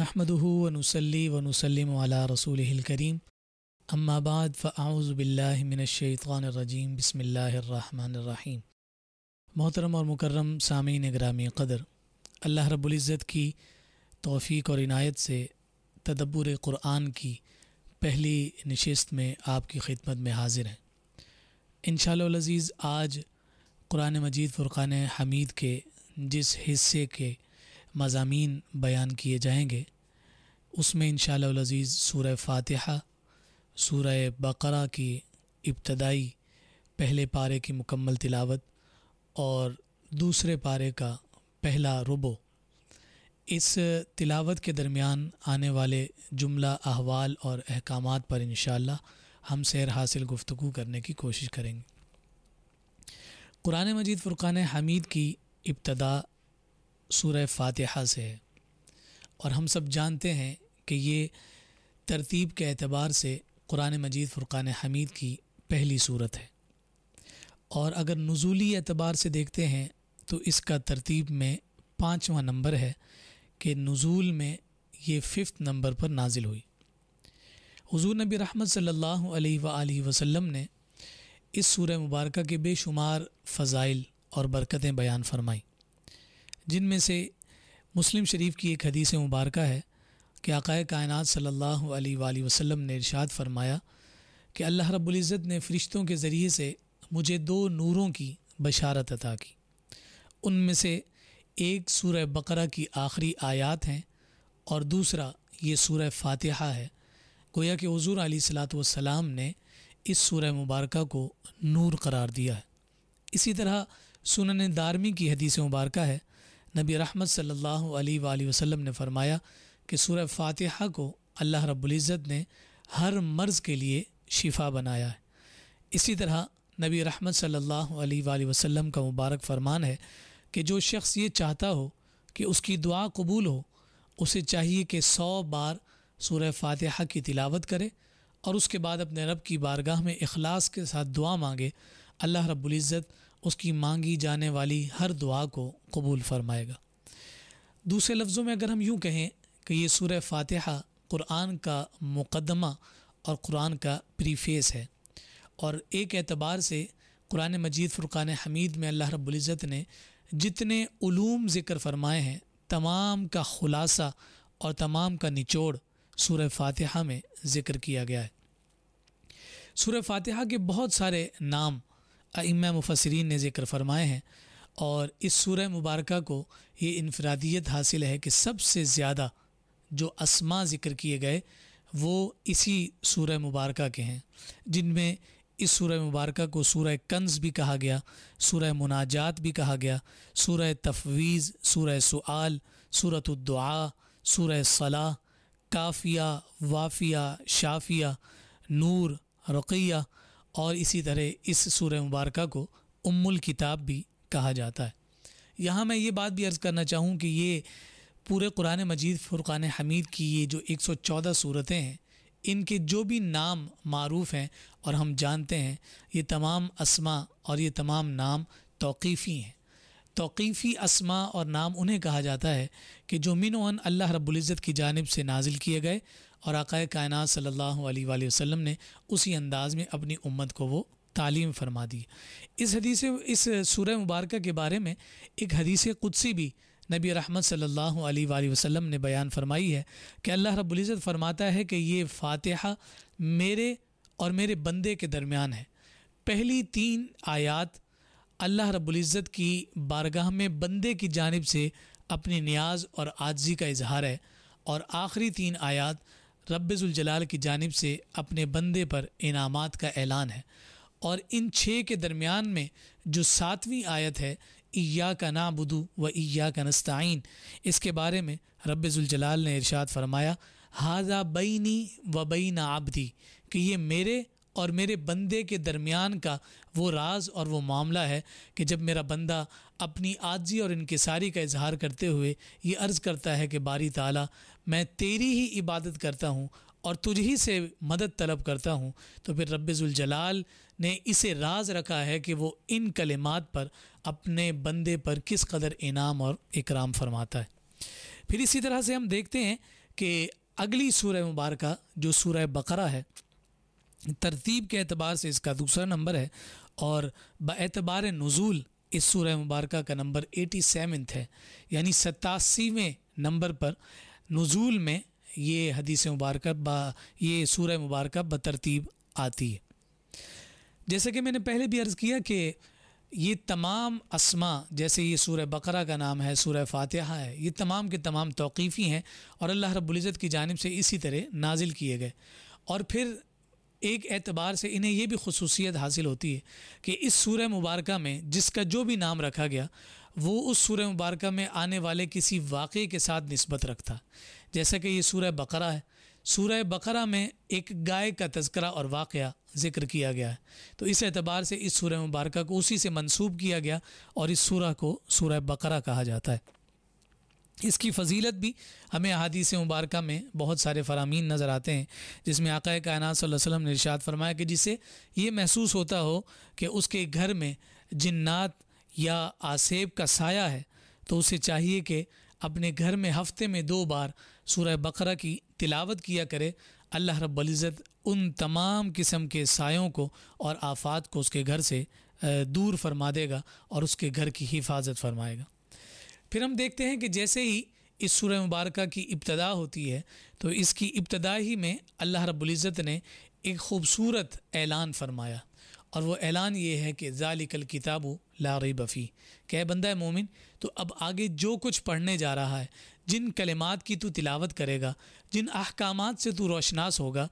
नहमदहू वनसली वनसलम अला रसूल करीम अम्माबाद फ़ाउज़बिल्लिमिनशैतरजीम बसमीम मोहतरम और मुकर्रम सामीन ग्रामी क़दर अल्लाह रब्ज़त की तौफीक और इनायत से तदब्बर क़ुरान की पहली नशस्त में आपकी खिदमत में हाजिर हैं इन अज़ीज़ आज क़ुरान मजीद फ़ुरक़ान हमीद के जिस हिस्से के मजामी बयान किए जाएंगे उसमें इन शज़ीज़ सूर फातहा सूर बकरा की इब्तदाई पहले पारे की मुकम्मल तिलावत और दूसरे पारे का पहला रुबो इस तिलावत के दरमियान आने वाले जुमला अहवाल और अहकाम पर इन हम सैर हासिल गुफ्तु करने की कोशिश करेंगे कुरान मजीद फ़ुरक़ान हमीद की इब्तदा सूर्य फातिहा से है और हम सब जानते हैं कि ये तरतीब के अतबार से कुरान मजीद फ़ुर्क़ान हमीद की पहली सूरत है और अगर नज़ुली एतबार से देखते हैं तो इसका तरतीब में पाँचवा नंबर है कि नज़ूल में ये फिफ्थ नंबर पर नाजिल हुई हजूर नबी रहमत सल्ला वसम ने इस सूरह मुबारक के बेशुमार फ़जाइल और बरकतें बयान फरमाईं जिनमें से मुस्लिम शरीफ की एक हदीस मुबारक है कि आकाए कायनात सल्लल्लाहु अलैहि वसल्लम ने इरशाद फरमाया कि अल्लाह इज़्ज़त ने फ़रिश्तों के ज़रिए से मुझे दो नूरों की बशारत अता की उनमें से एक सूर बकरा की आखिरी आयात हैं और दूसरा ये सूर फातिहा है गोया कि हजूर सलाम ने इस सूरह मुबारक को नूर करार दिया है इसी तरह सुनन दारमी की हदीस मुबारक है नबी रहमत सल्लल्लाहु अलैहि वसल्लम ने फरमाया कि सूरह फातिहा को अल्लाह रब्ज़त ने हर मर्ज़ के लिए शिफा बनाया है इसी तरह नबी रहमत सल्लल्लाहु अलैहि वसल्लम का मुबारक फरमान है कि जो शख्स ये चाहता हो कि उसकी दुआ कबूल हो उसे चाहिए कि सौ बार सूरह फातिहा की तिलावत करे और उसके बाद अपने रब की बारगाह में अखलास के साथ दुआ मांगे अल्लाह रब्ज़त उसकी मांगी जाने वाली हर दुआ को कबूल फरमाएगा दूसरे लफ्ज़ों में अगर हम यूँ कहें कि ये सूर फातहा क़ुरान का मुकदमा और कुरान का प्रीफेस है और एक एतबार से कुरान मजीद फ़ुरान हमीद में अल्लाह रब्ज़त ने जितने ूम ज़िक्र फरमाए हैं तमाम का ख़ुलासा और तमाम का निचोड़ सूर फातहा में ज़िक्र किया गया है सूर फातहा के बहुत सारे नाम अम मुफसरीन ने ज़िक्र फरमाए हैं और इस सूर मुबारक को ये इनफरादियत हासिल है कि सबसे ज़्यादा जो असमा ज़िक्र किए गए वो इसी सूर मुबारक के हैं जिनमें इस सूर मुबारक को सूर कंज भी कहा गया सूर मुनाजात भी कहा गया सूर तफवीज़ सूर सुल सूरतुद्दुआ सूर सलाह काफिया वाफिया शाफिया नूर रुकिया और इसी तरह इस सूर्य मुबारक को उम्मुल किताब भी कहा जाता है यहाँ मैं ये बात भी अर्ज़ करना चाहूँ कि ये पूरे कुरान मजीद फ़ुरक़ान हमीद की ये जो 114 सूरतें हैं इनके जो भी नाम मरूफ़ हैं और हम जानते हैं ये तमाम असमा और ये तमाम नाम तौक़ीफ़ी हैं तौक़ीफ़ी असमा और नाम उन्हें कहा जाता है कि जो मिनोन अल्लाह रब्ज़त की जानब से नाजिल किए गए और आकाए कायन सल्ला वसम ने उसी अंदाज़ में अपनी उम्मत को वो तालीम फरमा दी इस हदीस इस सूर मुबारक के बारे में एक हदीस कुदसी भी नबी रहमत सल्ला वसम ने बयान फरमाई है कि अल्लाह रब्ज़त फरमाता है कि ये फातहा मेरे और मेरे बंदे के दरमियान है पहली तीन आयात अल्लाह रब्ज़त की बारगाह में बंदे की जानब से अपनी न्याज और आजी का इजहार है और आखिरी तीन आयात रबाल की जानब से अपने बंदे पर इनाम का ऐलान है और इन छः के दरमियान में जो सातवीं आयत है ईया का नाबुदू व ईया का नस्तान इसके बारे में रबाल ने इरशाद फरमाया हाजा बैनी व ना आबदी कि ये मेरे और मेरे बंदे के दरमियान का वो राज और वो मामला है कि जब मेरा बंदा अपनी आजी और इनकसारी का इजहार करते हुए ये अर्ज़ करता है कि बारी ताला मैं तेरी ही इबादत करता हूँ और तुझ ही से मदद तलब करता हूँ तो फिर जलाल ने इसे राज रखा है कि वो इन कलेमात पर अपने बंदे पर किस कदर इनाम और इकराम फरमाता है फिर इसी तरह से हम देखते हैं कि अगली सूर मुबारक जो सूर बकरा है तरतीब के अतबार से इसका दूसरा नंबर है और बतबार नज़ूल इस सूर मुबारक का नंबर एटी सेवन है यानी सतासीवें नंबर पर नज़ूल में ये हदीस मुबारक ये सूर्य मुबारक बतरतीब आती है जैसे कि मैंने पहले भी अर्ज़ किया कि ये तमाम असमा जैसे ये सूर्य बकरा का नाम है सूर्य फातिहा है ये तमाम के तमाम तौक़ीफ़ी हैं और अल्लाह रबुल्जत की जानब से इसी तरह नाजिल किए गए और फिर एक एतबार से इन्हें यह भी खसूसियत हासिल होती है कि इस सूर्य मुबारक में जिसका जो भी नाम रखा गया वो उस सूर मुबारक में आने वाले किसी वाक़े के साथ नस्बत रखता जैसा कि यह सूर्य बकरा है सूर्य बकरा में एक गाय का तस्करा और वाक़ ज़िक्र किया गया है तो इस एतबार से इस सूर्य मुबारक को उसी से मनसूब किया गया और इस सूर्य को सूर्य बकरा कहा जाता है इसकी फजीलत भी हमें अहादीस मुबारक में बहुत सारे फ़रामीन नज़र आते हैं जिसमें आकए कायनात वसलम ने इरशाद फरमाया कि जिसे ये महसूस होता हो कि उसके घर में जन्नात या आसेब का साया है तो उसे चाहिए कि अपने घर में हफ्ते में दो बार सूर्य बकरा की तिलावत किया करे अल्लाह रब्ज़त उन तमाम किस्म के सायों को और आफात को उसके घर से दूर फरमा देगा और उसके घर की हिफाजत फरमाएगा फिर हम देखते हैं कि जैसे ही इस सूर्य मुबारक की इब्तदा होती है तो इसकी इब्तदा ही में अल्लाह रब्ज़त ने एक खूबसूरत ऐलान फरमाया और वह ऐलान ये है कि ज़ालिकल किताबू रही बफ़ी कह बंदा है मोमिन तो अब आगे जो कुछ पढ़ने जा रहा है जिन कलिमात की तू तिलावत करेगा जिन अहकाम से तू रोशनास होगा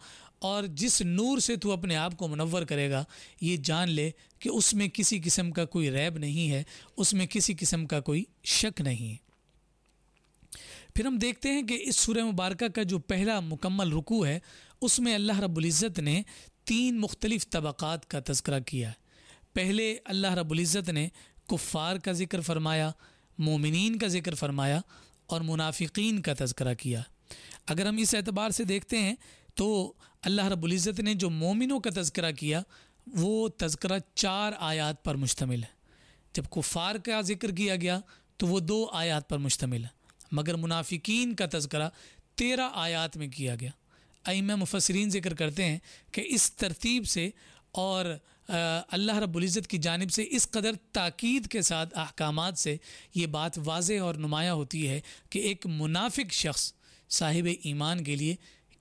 और जिस नूर से तू अपने आप को मुनवर करेगा ये जान ले कि उसमें किसी किस्म का कोई रैब नहीं है उसमें किसी किस्म का कोई शक नहीं है फिर हम देखते हैं कि इस सूर्य मुबारक का जो पहला मुकम्मल रुकू है उसमें अल्लाह रबुल्ज़त ने तीन मुख्तलिफ़ तबक़ात का तस्करा किया है पहले अल्लाह रबुल्ज़त ने कुफ़ार का ज़िक्र फरमाया मोमिन का ज़िक्र फरमाया और मुनाफिकीन का तस्करा किया अगर हम इस एतबार से देखते हैं तो अल्लाह रबुल्ज़त ने जो मोमिनों का तस्करा किया वो तस्करा चार आयात पर मुश्तमिल है जब कुफ़ार का जिक्र किया गया तो वह दो आयात पर मुश्तमिल है मगर मुनाफिकीन का तस्करा तेरह आयात में किया गया मैं मुफसरीन जिक्र करते हैं कि इस तरतीब से और अल्लाह रबुल्ज़त की जानब से इस कदर ताक़द के साथ अहकाम से ये बात वाज और नुमाया होती है कि एक मुनाफिक शख्स साहिब ईमान के लिए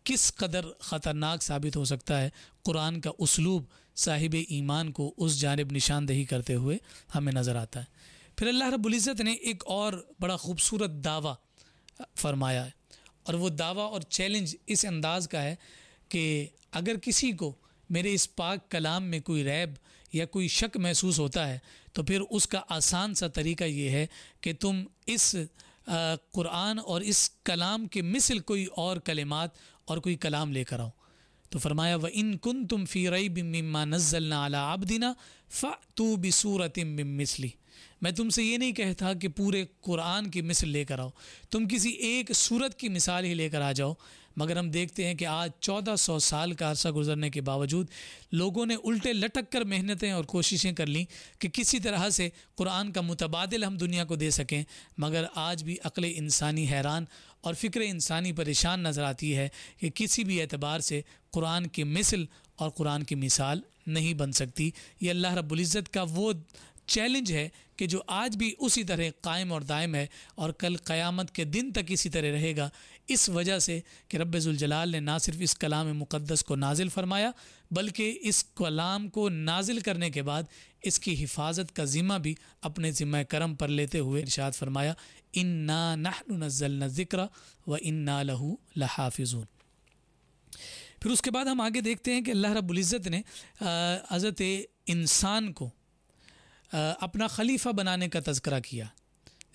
किस कदर ख़तरनाक साबित हो सकता है कुरान का उसलूब साहिब ईमान को उस जानब निशानदही करते हुए हमें नज़र आता है फिर अल्लाह रबुल्ज़त ने एक और बड़ा ख़ूबसूरत दावा फरमाया है और वह दावा और चैलेंज इस अंदाज़ का है कि अगर किसी को मेरे इस पाक कलाम में कोई रैब या कोई शक महसूस होता है तो फिर उसका आसान सा तरीका ये है कि तुम इस कुरान और इस कलाम के मिसल कोई और कलेमात और कोई कलाम लेकर आओ तो फरमाया व इन कुन तुम फ़ी रई नज़ल ना अला आबदिना फ़ा तो बसूरत मिसली मैं तुमसे ये नहीं कहता कि पूरे कुरान की मिसल लेकर आओ तुम किसी एक सूरत की मिसाल ही लेकर आ जाओ मगर हम देखते हैं कि आज 1400 साल का अरसा गुजरने के बावजूद लोगों ने उल्टे लटक कर मेहनतें और कोशिशें कर लीं कि किसी तरह से कुरान का मुतबादल हम दुनिया को दे सकें मगर आज भी अकल इंसानी हैरान और फ़िक्र इंसानी परेशान नज़र आती है कि किसी भी एतबार से कुरान की मिसल और कुरान की मिसाल नहीं बन सकती ये अल्लाह रब्ज़त का वो चैलेंज है कि जो आज भी उसी तरह कायम और दायम है और कल क़यामत के दिन तक इसी तरह रहेगा इस वजह से कि रबाल ने ना सिर्फ इस कलाम मुक़दस को नाजिल फरमाया बल्कि इस कलाम को नाजिल करने के बाद इसकी हिफाजत का ज़िम्मा भी अपने ज़िम्मे करम पर लेते हुए इर्शाद फरमाया इन्ना नहनुनज़ल ज़िक्र व इन्ना लहू लहाफिजून फिर उसके बाद हम आगे देखते हैं कि अल्लाह रब्ज़त ने हज़रत इंसान को अपना खलीफा बनाने का तस्करा किया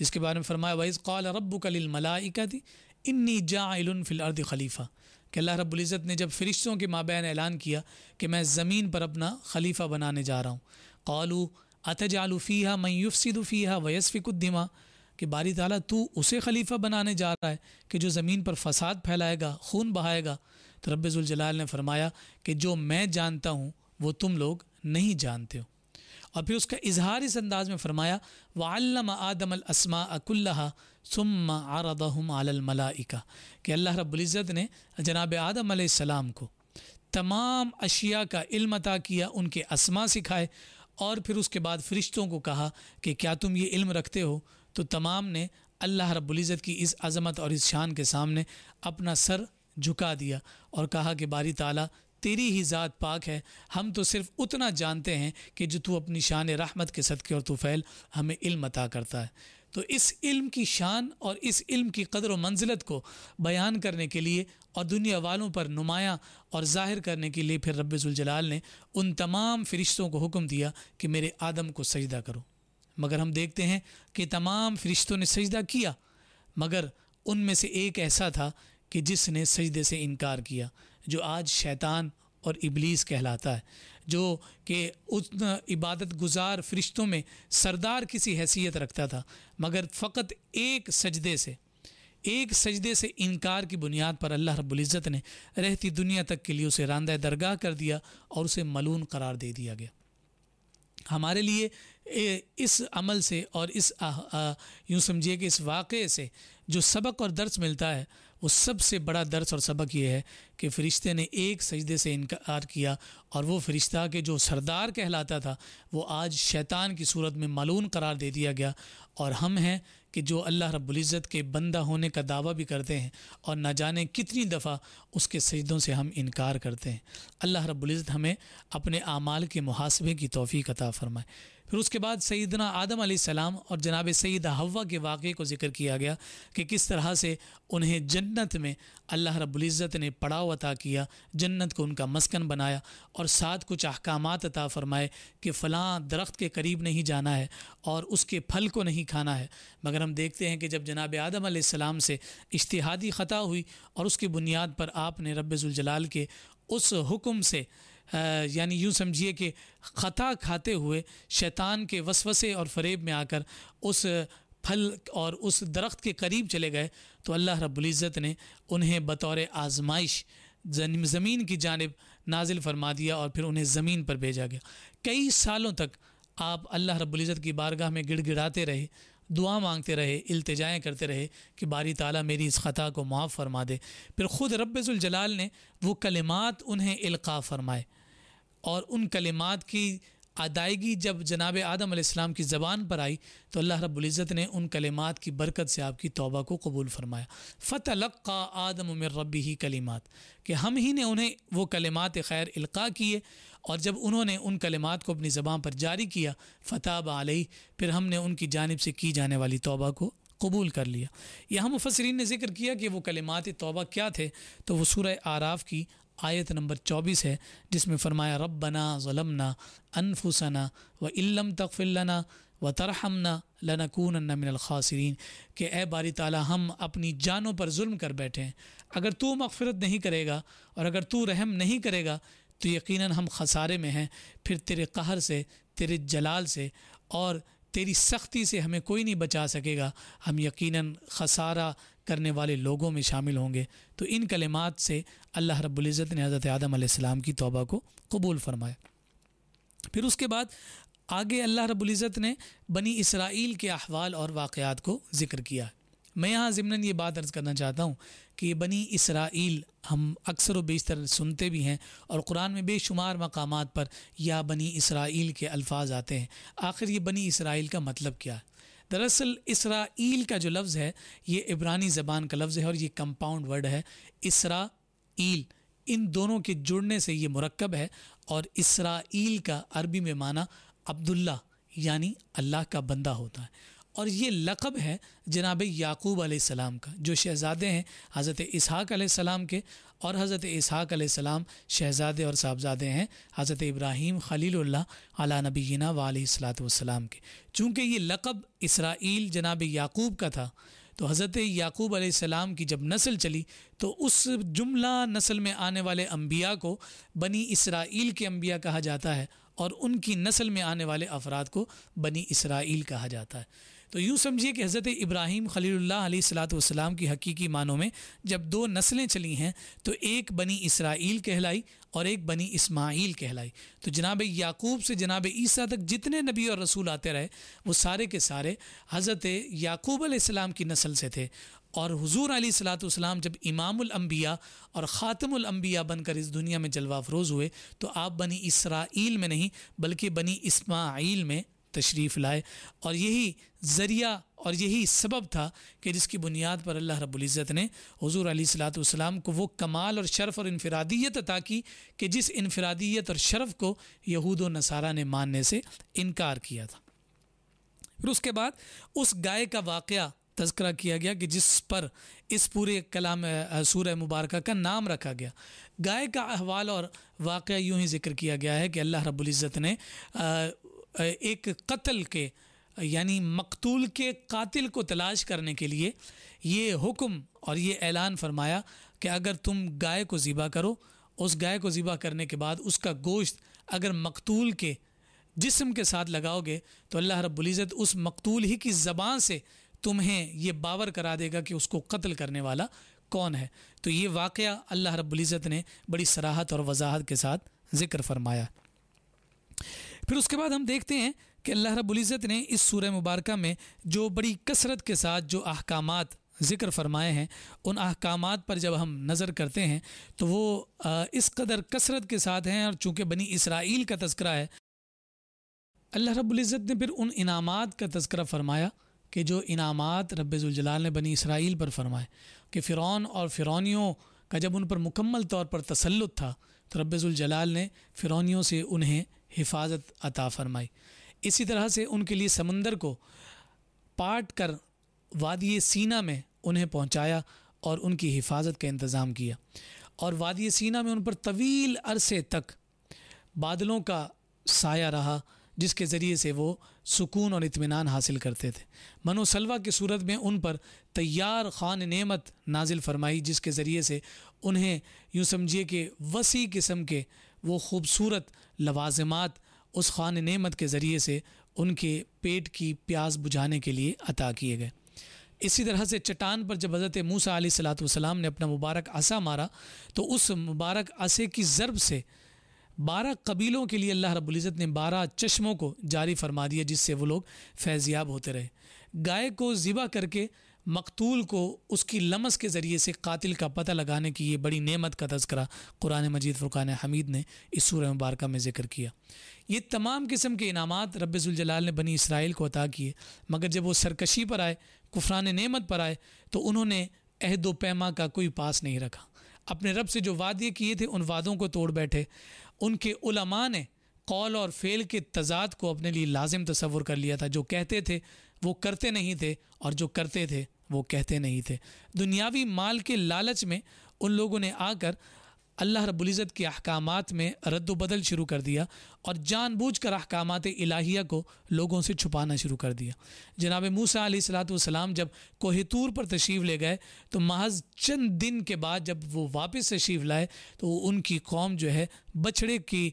जिसके बारे में फरमाया वाइज कौल रब्बू कलिल मलाइका थी इन्नी जाफिल अर्द खलीफ़ा कि अल्लाह रबुल्ज़त ने जब फ़रिश्तों के माबैन ऐलान किया कि मैं ज़मीन पर अपना खलीफ़ा बनाने जा रहा हूँ कौलू अतजालूफ़ीहा मैयूफ़ीहा दिमा कि बारी ताली तू उसे खलीफा बनाने जा रहा है कि जो ज़मीन पर फसाद फैलाएगा खून बहाएगा तो रबाल ने फरमाया कि जो मैं जानता हूँ वो तुम लोग नहीं जानते हो और फिर उसका इजहार इस अंदाज में फरमाया वालम आदम असमा अकुल्ला सुम हम आलमलाइका कि अल्लाह रब्ज़त ने जनाब आदम आसमाम को तमाम अशिया का इल्म अता किया उनके असमा सिखाए और फिर उसके बाद फ़रिश्तों को कहा कि क्या तुम ये इल्म रखते हो तो तमाम ने अल्लाह रबुल्ज़त की इस अज़मत और इस शान के सामने अपना सर झुका दिया और कहा कि बारी ताला तेरी ही ज़ात पाक है हम तो सिर्फ उतना जानते हैं कि जो तू अपनी शान रहमत के सदक़े और तुफ़ैल हमें इल्म अता करता है तो इस इल्म की शान और इस इल्म की कदर व मंजिलत को बयान करने के लिए और दुनिया वालों पर नुमाया और ज़ाहिर करने के लिए फिर रब्ज़ुलजलाल ने उन तमाम फ़रिश्तों को हुक्म दिया कि मेरे आदम को सजदा करो मगर हम देखते हैं कि तमाम फ़रिश्तों ने सजदा किया मगर उनमें से एक ऐसा था कि जिसने सजदे से इनकार किया जो आज शैतान और इबलीस कहलाता है जो कि उस इबादत गुजार फरिश्तों में सरदार किसी हैसियत रखता था मगर फ़कत एक सजदे से एक सजदे से इनकार की बुनियाद पर अल्लाह रब्ज़त ने रहती दुनिया तक के लिए उसे रानदा दरगाह कर दिया और उसे मलून करार दे दिया गया हमारे लिए इस अमल से और इस यूँ समझिए कि इस वाक़े से जो सबक और दर्स मिलता है वो सबसे बड़ा दर्स और सबक ये है कि फ़रिश्ते ने एक सजदे से इनकार किया और वो फ़रिश्ता के जो सरदार कहलाता था वो आज शैतान की सूरत में मालून करार दे दिया गया और हम हैं कि जो अल्लाह रब्ज़त के बंदा होने का दावा भी करते हैं और ना जाने कितनी दफ़ा उसके सजदों से हम इनकार करते हैं अल्लाह रबुल्ज़त हमें अपने आमाल के मुहासबे की तोफ़ी कता फ़रमाएँ फिर उसके बाद सईदना आदम सलाम और जनाब सईद हवा के वाक़े को जिक्र किया गया कि किस तरह से उन्हें जन्नत में अल्लाह रबुल्ज़त ने पड़ाव अता किया जन्नत को उनका मस्कन बनाया और साथ कुछ अहकाम अता फ़रमाए कि फ़लाँ दरख्त के करीब नहीं जाना है और उसके फल को नहीं खाना है मगर हम देखते हैं कि जब जनाब आदम सलाम से इश्तहादी ख़ता हुई और उसकी बुनियाद पर आपने रब्ज़ुलजलाल के उस हुक्म से यानी यूँ समझिए कि ख़ता खाते हुए शैतान के वसवसे और फरेब में आकर उस फल और उस दरख्त के करीब चले गए तो अल्लाह रब्ज़त ने उन्हें बतौर आजमाइश ज़मीन की जानब नाजिल फरमा दिया और फिर उन्हें ज़मीन पर भेजा गया कई सालों तक आप अल्लाह रब्ज़त की बारगाह में गिड़गिड़ाते रहे दुआ मांगते रहे अल्तजाएँ करते रहे कि बारी ताला मेरी इस ख़ा को माफ़ फरमा दे फिर ख़ुद रबाल ने वो कलिमात उन्हें इल्का फरमाए और उन कलिमात की अदायगी जब जनाब आदम आसमाम की ज़बान पर आई तो अल्लाह रब्ज़त ने उन कलिमात की बरकत से आपकी तौबा को कबूल फ़रमाया फ़तलक़ा आदम उमर रबी ही कलिमात कि हम ही ने उन्हें वो कलिमात खैर इल्का किए और जब उन्होंने उन कलिमात को अपनी ज़बान पर जारी किया फ़ताब आलई फिर हमने उनकी जानब से की जाने वाली तौबा को कबूल कर लिया यहाँ मुफसरीन ने जिक्र किया कि वो कलिमात तौबा क्या थे तो वो सूर आराफ़ की आयत नंबर 24 है जिसमें फरमाया रबना ज़लमना अनफुसना व इल्लम तकफ़िलना व तरहमना लनकून मिनलखासरीन के ए बारी ताली हम अपनी जानों पर जुल्म कर बैठे हैं अगर तू मगफ़रत नहीं करेगा और अगर तू रहम नहीं करेगा तो यकीनन हम खसारे में हैं फिर तेरे कहर से तेरे जलाल से और तेरी सख्ती से हमें कोई नहीं बचा सकेगा हम यकीनन खसारा करने वाले लोगों में शामिल होंगे तो इन कलिमात से अल्लाह रब्ज़त ने हज़रत आदम आसमाम की तोबा को कबूल फरमाया फिर उसके बाद आगे अल्लाह रब्ज़त ने बनी इसराइल के अहवाल और वाक़ात को ज़िक्र किया मैं यहाँ ज़िमन ये बात अर्ज़ करना चाहता हूँ कि बनी इसराइल हम अक्सर व बेशतर सुनते भी हैं और कुरान में बेशुमार मकाम पर या बनी इसराइल के अल्फाज आते हैं आखिर ये बनी इसराइल का मतलब क्या है दरअसल इसराइल का जो लफ्ज़ है ये इब्रानी ज़बान का लफ्ज़ है और ये कंपाउंड वर्ड है इसराइल इन दोनों के जुड़ने से ये मरकब है और इसराइल का अरबी में माना अब्दुल्ला यानी अल्लाह का बंदा होता है और ये लक़ब है जनाब याकूब आसमाम का जो शहज़ादे हैं हज़रत इसहाक़ के और हज़रत इसहाक़ शहज़ादे और साहबजादे हैं हज़रत इब्राहीम खलील्ला अला नबीना वालसलाम के चूँकि ये लक़ब इसराइल जनाब याकूब का था तो हज़रत याकूब आसमाम की जब नस्ल चली तो उस जुमला नस्ल में आने वाले अम्बिया को बनी इसराइल के अम्बिया कहा जाता है और उनकी नस्ल में आने वाले अफराद को बनी इसराइल कहा जाता है तो यूँ समझिए कि हज़रत इब्राहीम खलील सलात वसलाम की हकीकी मानों में जब दो नस्लें चली हैं तो एक बनी इसराइल कहलाई और एक बनी इस्माइल कहलाई तो जनाब याकूब से जनाब ईसा तक जितने नबी और रसूल आते रहे वो सारे के सारे हज़रत याकूब आसमाम की नस्ल से थे और हुजूर अली सलाम जब इमामबिया और ख़ातमबिया बनकर इस दुनिया में जलवा अफरोज़ हुए तो आप बनी इसराइल में नहीं बल्कि बनी इस्माइल में तशरीफ़ लाए और यही ज़रिया और यही सबब था कि जिसकी बुनियाद पर अल्लाह रबुल्ज़त ने हजूर सलाम को वो कमाल और शरफ़ और इनफरादियत अता की कि जिस इनफरादियत और शरफ़ को यहूद व नसारा ने मानने से इनकार किया था फिर उसके बाद उस गाय का वाक़ तस्करा किया गया कि जिस पर इस पूरे कलाम सूर मुबारक का नाम रखा गया गाय का अहवाल और वाक़ यूँ ही जिक्र किया गया है कि अल्लाह रबुल्ज़त ने एक कत्ल के यानी मकतूल के कातिल को तलाश करने के लिए ये हुक्म और ये ऐलान फरमाया कि अगर तुम गाय को ज़िबा करो उस गाय को ज़िबा करने के बाद उसका गोश्त अगर मकतूल के जिस्म के साथ लगाओगे तो अल्लाह रब्ज़त उस मकतूल ही की ज़बान से तुम्हें ये बावर करा देगा कि उसको कत्ल करने वाला कौन है तो ये वाक़ अल्लाह रब्ज़त ने बड़ी सराहत और वजाहत के साथ ज़िक्र फरमाया फिर उसके बाद हम देखते हैं कि अल्लाह इज़्ज़त ने इस सूर मुबारक में जो बड़ी कसरत के साथ जो अहकाम ज़िक्र फरमाए हैं उन अहकाम पर जब हम नज़र करते हैं तो वो इस कदर कसरत के साथ हैं और चूँकि बनी इसराइल का तस्करा है अल्लाह रब्ज़त ने फिर उन इनाम का तस्करा फरमाया कि जो इनाम रबाल ने बनी इसराइल पर फरमाए कि फ़िरौन और फ़िरौनियों का जब उन पर मुकम्मल तौर पर तसल्लुत था तो रबाल ने फ़िरौनियों से उन्हें हिफाजत अता फरमाई इसी तरह से उनके लिए समंदर को पाट कर वादिय सीना में उन्हें पहुंचाया और उनकी हिफाजत का इंतज़ाम किया और वादिय सीना में उन पर तवील अरसे तक बादलों का साया रहा जिसके ज़रिए से वो सुकून और इत्मीनान हासिल करते थे मनोसलवा की सूरत में उन पर तैयार खान नेमत नाजिल फरमाई जिसके ज़रिए से उन्हें यूँ समझिए कि वसी किस्म के वो खूबसूरत लवाजमात उस खान नेमत के ज़रिए से उनके पेट की प्यास बुझाने के लिए अता किए गए इसी तरह से चट्टान पर जब हज़रत मूसा सलाम ने अपना मुबारक असा मारा तो उस मुबारक असे की ज़रब से बारह कबीलों के लिए अल्लाह रबुल्ज़त ने बारह चश्मों को जारी फरमा दिया जिससे वो लोग फैज़याब होते रहे गाय को ज़िबा करके मकतूल को उसकी लमस के ज़रिए से कातिल का पता लगाने की ये बड़ी नेमत का तस्करा कुरान मजीद फ़ुरान हमीद ने इस सूर मुबारक में जिक्र किया ये तमाम किस्म के इनामत रबाल ने बनी इसराइल को अता किए मगर जब वो सरकशी पर आए कुफरान नेमत पर आए तो उन्होंने अहद पैमा का कोई पास नहीं रखा अपने रब से जो वादे किए थे उन वादों को तोड़ बैठे उनके उलमा ने कौल और फेल के तजाद को अपने लिए लाजिम तस्वुर कर लिया था जो कहते थे वो करते नहीं थे और जो करते थे वो कहते नहीं थे दुनियावी माल के लालच में उन लोगों ने आकर अल्लाह रबुल्ज़त के अहकाम में रद्दबदल शुरू कर दिया और जानबूझ कर अहकाम इलाहिया को लोगों से छुपाना शुरू कर दिया जनाब मूसा सलाम जब कोहतूर पर तशीफ ले गए तो महज चंद दिन के बाद जब वो वापस तशीफ लाए तो उनकी कौम जो है बछड़े की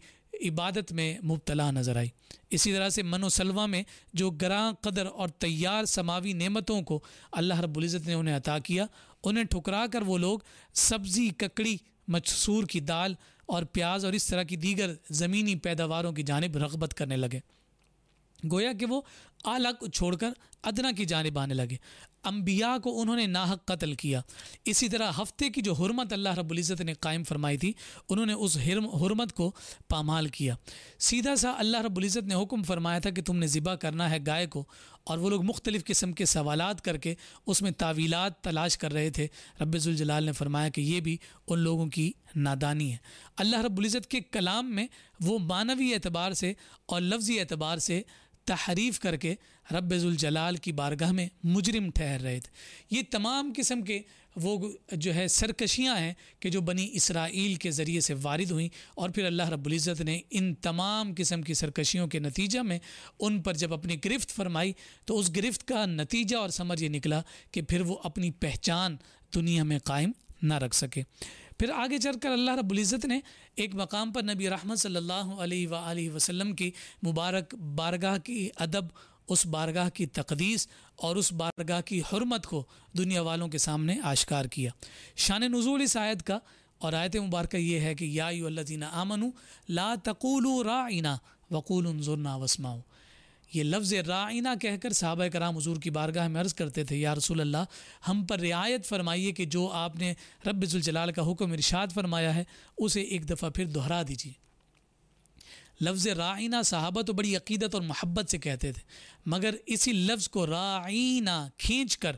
इबादत में मुबतला नज़र आई इसी तरह से मनोसलवा में जो ग्रां कदर और तैयार समावी नेमतों को अल्लाह रबुल्ज़त ने उन्हें अता किया उन्हें ठुकरा कर वो लोग सब्ज़ी ककड़ी मसूर की दाल और प्याज और इस तरह की दीगर ज़मीनी पैदावारों की जानब रगबत करने लगे गोया कि वो आला को छोड़कर अदना की जानब आने लगे अम्बिया को उन्होंने नाहक कत्ल किया इसी तरह हफ्ते की जो हरमत अल्लाह रबुल्ज़त ने कायम फरमाई थी उन्होंने उस हरमत को पामाल किया सीधा सा अल्लाह रबुल्ज़त ने हुक्म फरमाया था कि तुमने ज़िबा करना है गाय को और वो लोग मुख्तलिफ़ किस्म के सवाल करके उसमें तावीलत तलाश कर रहे थे रबाल ने फरमाया कि ये भी उन लोगों की नादानी है अल्लाह रबुल्ज़त के कलाम में वो मानवी एतबार से और लफ्ज़ी एतबार से तहरीफ करके रबाल की बारगाह में मुजरिम ठहर रहे थे ये तमाम किस्म के वो जो है सरकशियाँ हैं कि जो बनी इसराइल के ज़रिए से वारद हुई और फिर अल्लाह रबुल्ज़त ने इन तमाम किस्म की सरकशियों के नतीजा में उन पर जब अपनी गिरफ्त फरमाई तो उस गिरफ्त का नतीजा और समर ये निकला कि फिर वो अपनी पहचान दुनिया में कायम ना रख सके फिर आगे चल कर अल्लाह रबुल्ज़त ने एक मकाम पर नबी रहमत सल्ला वसम की मुबारक बारगाह की अदब उस बारगाह की तकदीस और उस बारगाह की हरमत को दुनिया वालों के सामने आश्कार किया शान नज़ूल इस आयत का और आयत मुबारक ये है कि यूल्लिन आमनु ला तकूल राइना वक़ूल उनजुरना ये लफ्ज़ राइना कहकर साहब कराम हजूर की बारगाह में अर्ज़ करते थे या रसूल अल्लाह हम पर रियायत फरमाइए कि जो आपने रबाल का हुक्म इरशाद फरमाया है उसे एक दफ़ा फिर दोहरा दीजिए लफ्ज़ राइना साहबा तो बड़ी अकीदत और मोहब्बत से कहते थे मगर इसी लफ्ज़ को राइना खींच कर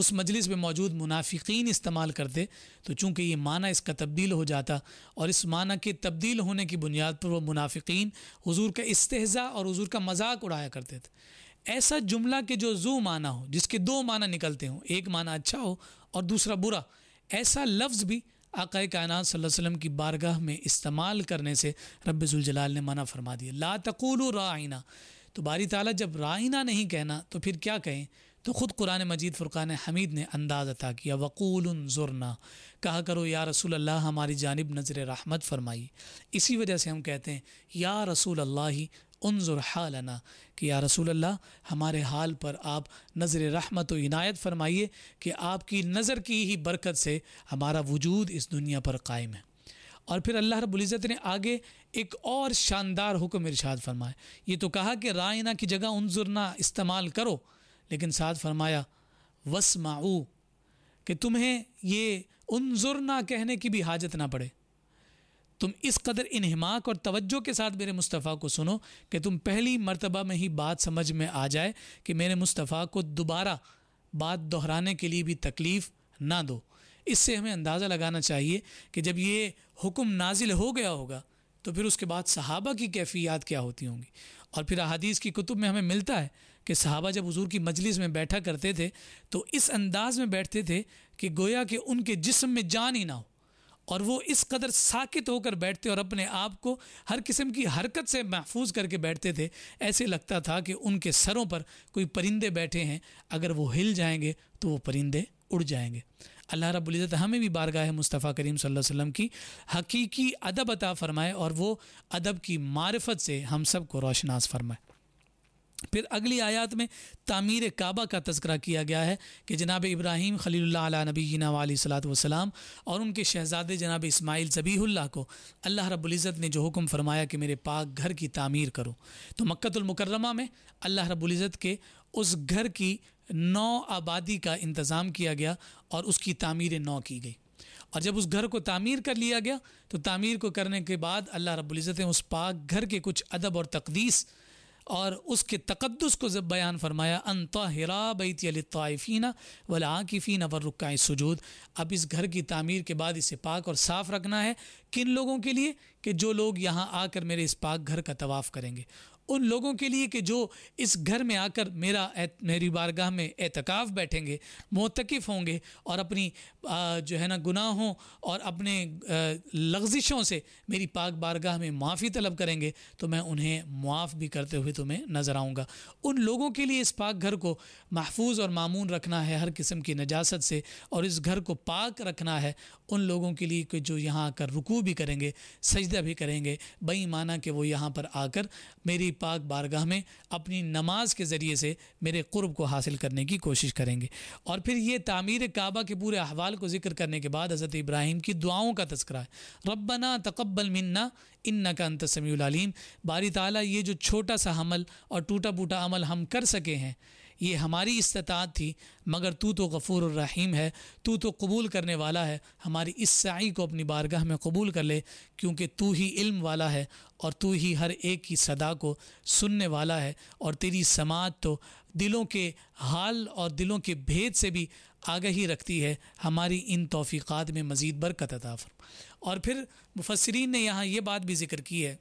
उस मजलिस में मौजूद मुनाफिकीन इस्तेमाल करते तो चूँकि ये माना इसका तब्दील हो जाता और इस माना के तब्दील होने की बुनियाद पर वह मुनाफिकीन हजूर का इसतजा और हजूर का मजाक उड़ाया करते थे ऐसा जुमला के जो जू माना हो जिसके दो माना निकलते हों एक माना अच्छा हो और दूसरा बुरा ऐसा लफ्ज़ भी आकाए कायनात वसल्लम की बारगाह में इस्तेमाल करने से रब्ज़ुलजलाल ने मना फरमा दिया ला तकूल राइना तो बारी ताला जब राइना नहीं कहना तो फिर क्या कहें तो ख़ुद कुरान मजीद फ़ुरक़ान हमीद ने अंदाज़ अता किया वक़ूल ज़ुरना कहा करो या रसूल अल्लाह हमारी जानब नज़र रहमत फरमाई इसी वजह से हम कहते हैं या रसूल अल्लाह उन हालना कि या रसूल अल्लाह हमारे हाल पर आप नज़र रहमत व इनायत फरमाइए कि आपकी नज़र की ही बरकत से हमारा वजूद इस दुनिया पर कायम है और फिर अल्लाह रबुल्ज़त ने आगे एक और शानदार हुक्म इरशाद फरमाए ये तो कहा कि रायना की जगह उनजुरना इस्तेमाल करो लेकिन साथ फरमाया वसमाऊ कि तुम्हें ये उनजुर ना कहने की भी हाजत ना पड़े तुम इस कदर इनहमाक और तवज्जो के साथ मेरे मुस्तफ़ा को सुनो कि तुम पहली मर्तबा में ही बात समझ में आ जाए कि मेरे मुस्तफ़ा को दोबारा बात दोहराने के लिए भी तकलीफ़ ना दो इससे हमें अंदाज़ा लगाना चाहिए कि जब ये हुक्म नाजिल हो गया होगा तो फिर उसके बाद सहाबा की कैफियात क्या होती होंगी और फिर अदीस की कुतुब में हमें मिलता है कि सहाबा जब हजूर की मजलिस में बैठा करते थे तो इस अंदाज में बैठते थे कि गोया कि उनके जिसम में जान ही ना हो और वो इस कदर साकित होकर बैठते और अपने आप को हर किस्म की हरकत से महफूज करके बैठते थे ऐसे लगता था कि उनके सरों पर कोई परिंदे बैठे हैं अगर वो हिल जाएंगे तो वो परिंदे उड़ जाएंगे अल्लाह रब्ज़त हमें भी बारगाह है मुस्तफ़ा करीम वसल्लम की हकीकी अदब अता फ़रमाए और वो अदब की मारफत से हम सब को रोशनास फरमाए फिर अगली आयात में तामीर काबा का तस्करा किया गया है कि जनाब इब्राहीम खलील्ला नबीना सलात वसलाम और उनके शहजादे जनाब इस्माइल ज़बीहुल्ला को अल्लाह रबुल्ज़त ने जो हुक्म फरमाया कि मेरे पाक घर की तामीर करो तो मक्तुलमकरमा में अल्लाह रब्ज़त के उस घर की नौ आबादी का इंतज़ाम किया गया और उसकी तामीर नौ की गई और जब उस घर को तामीर कर लिया गया तो तामीर को करने के बाद अल्लाह रबुल्ज़त ने उस पाक घर के कुछ अदब और तकदीस और उसके तकदस को जब बयान फरमाया अनता हिरा बैत अलताफ़ीना वलाकिफ़ीना वर्रुकाय सजूद अब इस घर की तामीर के बाद इसे पाक और साफ़ रखना है किन लोगों के लिए कि जो लोग यहाँ आकर मेरे इस पाक घर का तवाफ़ करेंगे उन लोगों के लिए कि जो इस घर में आकर मेरा मेरी बारगाह में एतकाफ़ बैठेंगे मोतकफ़ होंगे और अपनी जो है ना गुनाहों और अपने लफ्जिशों से मेरी पाक बारगाह में माफ़ी तलब करेंगे तो मैं उन्हें मुआफ़ भी करते हुए तुम्हें नज़र आऊँगा उन लोगों के लिए इस पाक घर को महफूज और मामून रखना है हर किस्म की नजास्त से और इस घर को पाक रखना है उन लोगों के लिए कि जो यहाँ आकर रुकू भी करेंगे सजदा भी करेंगे बई माना कि वो यहाँ पर आकर मेरी पाक बारगाह में अपनी नमाज के ज़रिए से मेरे कुर्ब को हासिल करने की कोशिश करेंगे और फिर ये तामीर काबा के पूरे अहवाल जलाल को जिक्र करने के बाद हज़रत इब्राहिम की दुआओं का तस्करा है रबना तकबल मन्ना इन्ना का अंत समीम बारी ताली ये जो छोटा सा हमल और टूटा बूटा अमल हम कर सके हैं ये हमारी इस्तात थी मगर तू तो गफ़ूर रहीम है तू तो कबूल करने वाला है हमारी इस सई को अपनी बारगाह में कबूल कर ले क्योंकि तू ही इल्म वाला है और तू ही हर एक की सदा को सुनने वाला है और तेरी समात तो दिलों के हाल और दिलों के भेद से भी आगही रखती है हमारी इन तोफ़ीक़ात में मज़ीद बरकत अता फरमा और फिर मुफसरीन ने यहाँ ये बात भी ज़िक्र की है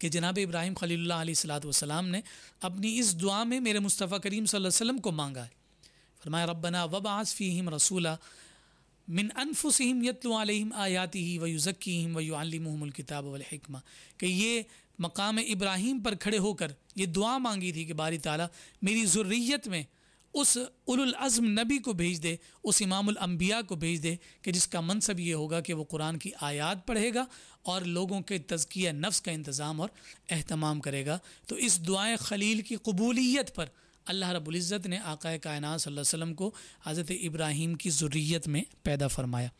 कि जनाब इब्राहिम खलील सलाम ने अपनी इस दुआ में मेरे मुस्तफ़ा करीम वसल्लम को मांगा है फरमाया रबना वब आसफ़ीम रसूला मिन अनफुसम यतलम आयाति ही वयुज़क्कीम वयुमल किताब वलहकमा कि ये मकाम इब्राहिम पर खड़े होकर ये दुआ मांगी थी कि बारी ताली मेरी ज़ुर्रियत में उस उलुल अज़म नबी को भेज दे उस इमामुल को भेज दे कि जिसका मनसब ये होगा कि वो कुरान की आयात पढ़ेगा और लोगों के तज़किया नफ्स का इंतज़ाम और अहतमाम करेगा तो इस दुआएँ खलील की कबूलीत पर अल्लाह रबुल्ज़त ने आकाए कायनात वसम को हज़रत इब्राहिम की ज़रूरीत में पैदा फ़रमाया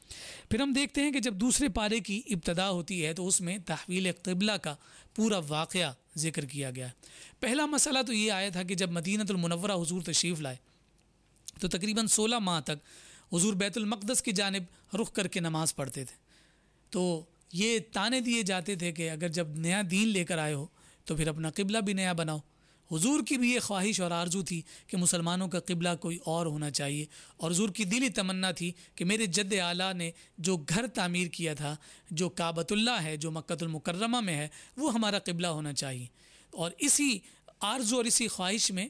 फिर हम देखते हैं कि जब दूसरे पारे की इब्तदा होती है तो उसमें तहवील कबला का पूरा वाक़ जिक्र किया गया है पहला मसला तो ये आया था कि जब मदीनतमनवरा हजूर तशरीफ़ लाए तो तकरीबन सोलह माह तक हजूर बैतुलमक़दस की जानब रुख करके नमाज़ पढ़ते थे तो ये ताने दिए जाते थे कि अगर जब नया दीन लेकर आए हो तो फिर अपना किबला भी नया बनाओ हुजूर की भी ये ख्वाहिश और आरजू थी कि मुसलमानों का किबला कोई और होना चाहिए और हजूर की दिली तमन्ना थी कि मेरे जद आला ने जो घर तामीर किया था जो काबतुल्ला है जो मक्तुलमकरमा में है वो हमारा किबला होना चाहिए और इसी आर्ज़ और इसी ख्वाहिश में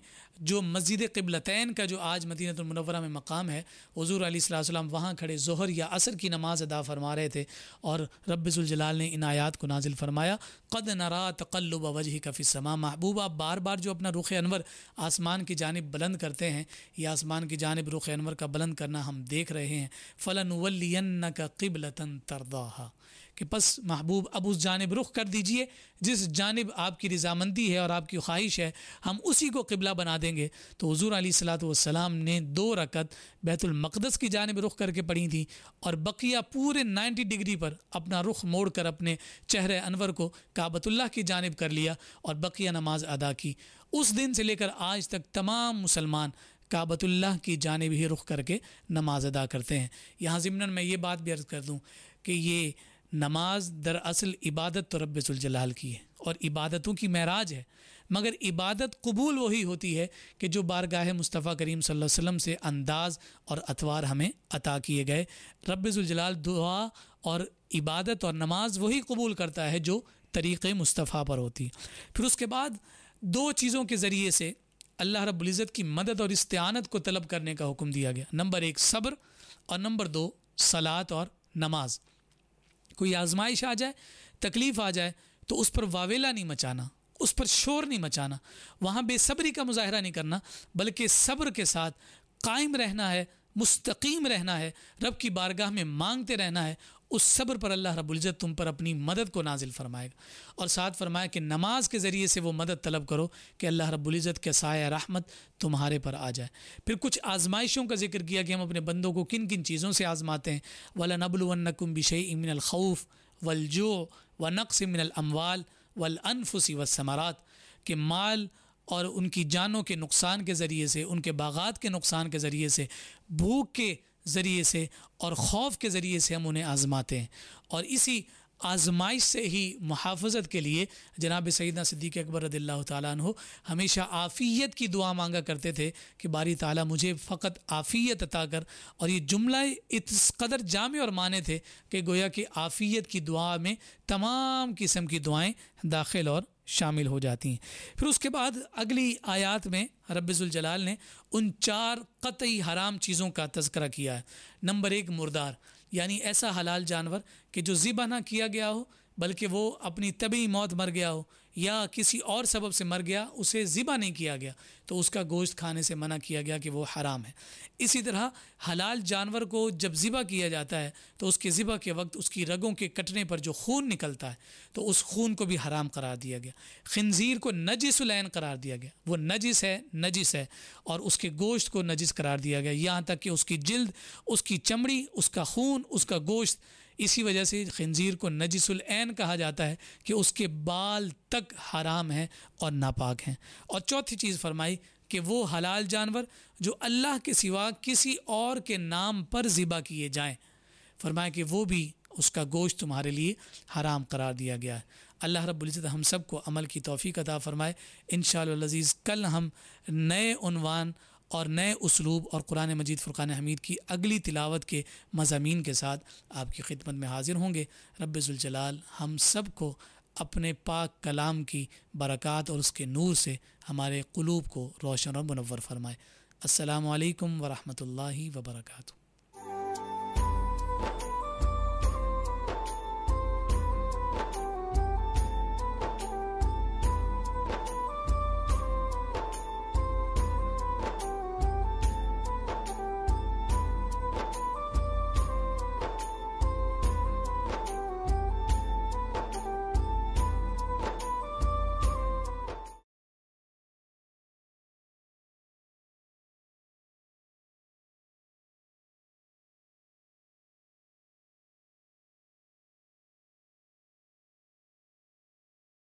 जो मस्जिद क़िबलतैन का जो आज मदीनतमनवरा में मकाम है हजूर अलीसम वहाँ खड़े जहर या असर की नमाज अदा फरमा रहे थे और रब्ज़ुलजलाल ने इन आयात को नाजिल फरमाया कद नरा तकल्लुब वजह कफ़ी समा महबूब आप बार बार जो अपना रुख अनवर आसमान की जानब बुलंद करते हैं या आसमान की जानब रुख अनवर का बुलंद करना हम देख रहे हैं फ़लन वलियन का तरदाहा कि बस महबूब अब उस जानब रुख कर दीजिए जिस जानब आपकी रजामंदी है और आपकी ख्वाहिश है हम उसी को किबला बना देंगे तो हजूर सलाम ने दो रकत बैतुलमक़दस की जानब रुख करके पढ़ी थी और बकिया पूरे नाइन्टी डिग्री पर अपना रुख मोड़ कर अपने चेहरे अनवर को काबतुल्ला की जानब कर लिया और बकिया नमाज अदा की उस दिन से लेकर आज तक तमाम मुसलमान काबतुल्लाह की जानब ही रुख करके नमाज अदा करते हैं यहाँ ज़िमन मैं ये बात भी अर्ज़ कर दूँ कि ये नमाज दरअसल इबादत तो रबाल की है और इबादतों की महराज है मगर इबादत कबूल वही होती है कि जो बारगाह मुस्तफ़ा करीम वसल्लम से अंदाज और अतवार हमें अता किए गए रबाल दुआ और इबादत और नमाज वही कबूल करता है जो तरीक़ मुस्तफ़ा पर होती है फिर उसके बाद दो चीज़ों के ज़रिए से अल्लाह रबुल्ज़त की मदद और इस्तानत को तलब करने का हुक्म दिया गया नंबर एक सब्र और नंबर दो सलात और नमाज़ कोई आजमाइश आ जाए तकलीफ़ आ जाए तो उस पर वावेला नहीं मचाना उस पर शोर नहीं मचाना वहाँ बेसब्री का मुजाहरा नहीं करना बल्कि सब्र के साथ कायम रहना है मुस्तकीम रहना है रब की बारगाह में मांगते रहना है उस सब्र पर अल्लाह रबुल्ज़त तुम पर अपनी मदद को नाजिल फरमाएगा और साथ फरमाया कि नमाज के ज़रिए से वो मदद तलब करो कि अल्लाह रबुल्ज़त के साय रहमत तुम्हारे पर आ जाए फिर कुछ आजमाइशों का जिक्र किया कि हम अपने बंदों को किन किन चीज़ों से आजमाते हैं वला नबलवनकुम बिशे इमिन खौफ़ वलजो व नक्स मिनल अमवाल वल अनफुसी के माल और उनकी जानों के नुकसान के ज़रिए से उनके बागात के नुकसान के ज़रिए से भूख के ज़रिए से और खौफ के ज़रिए से हम उन्हें आज़माते हैं और इसी आजमाइश से ही मुहाफ़त के लिए जनाब सैदना सिद्दीक अकबर रदील्ला तु हमेशा आफ़ीत की दुआ मांगा करते थे कि बारी ताला मुझे फ़कत आफीत अता कर और ये जुमला इस कदर जामे और माने थे कि गोया कि आफ़ीत की दुआ में तमाम किस्म की दुआएँ दाखिल और शामिल हो जाती हैं फिर उसके बाद अगली आयात में रब्ज़ुलजलाल ने उन चार कतई हराम चीज़ों का तस्करा किया है नंबर एक मुर्दार यानी ऐसा हलाल जानवर कि जो ज़िबा ना किया गया हो बल्कि वो अपनी तभी मौत मर गया हो या किसी और सबब से मर गया उसे ज़िबा नहीं किया गया तो उसका गोश्त खाने से मना किया गया कि वो हराम है इसी तरह हलाल जानवर को जब ज़िबा किया जाता है तो उसके ज़िबा के वक्त उसकी रगों के कटने पर जो खून निकलता है तो उस खून को भी हराम करार दिया गया खनज़ीर को नजिसन करार दिया गया वो नजिस है नजिस है और उसके गोश्त को नजिस करार दिया गया यहाँ तक कि उसकी जल्द उसकी चमड़ी उसका खून उसका गोश्त इसी वजह से खंजीर को नजिसुलैन कहा जाता है कि उसके बाल तक हराम हैं और नापाक हैं और चौथी चीज़ फरमाई कि वो हलाल जानवर जो अल्लाह के सिवा किसी और के नाम पर ज़िबा किए जाएँ फरमाए कि वो भी उसका गोश्त तुम्हारे लिए हराम करार दिया गया है अल्लाह रब्ज़त हम सबको अमल की तोफ़ी अदा फ़रमाए इन शज़ीज़ कल हम नए उनवान और नए उसलूब और कुरान मजीद फ़ुरान हमीद की अगली तिलावत के मजामी के साथ आपकी खिदमत में हाजिर होंगे रबाल हम सब को अपने पाक कलाम की बरक़ात और उसके नूर से हमारे क़लूब को रोशन और मनवर फरमाए असलकम वरहमल वर्का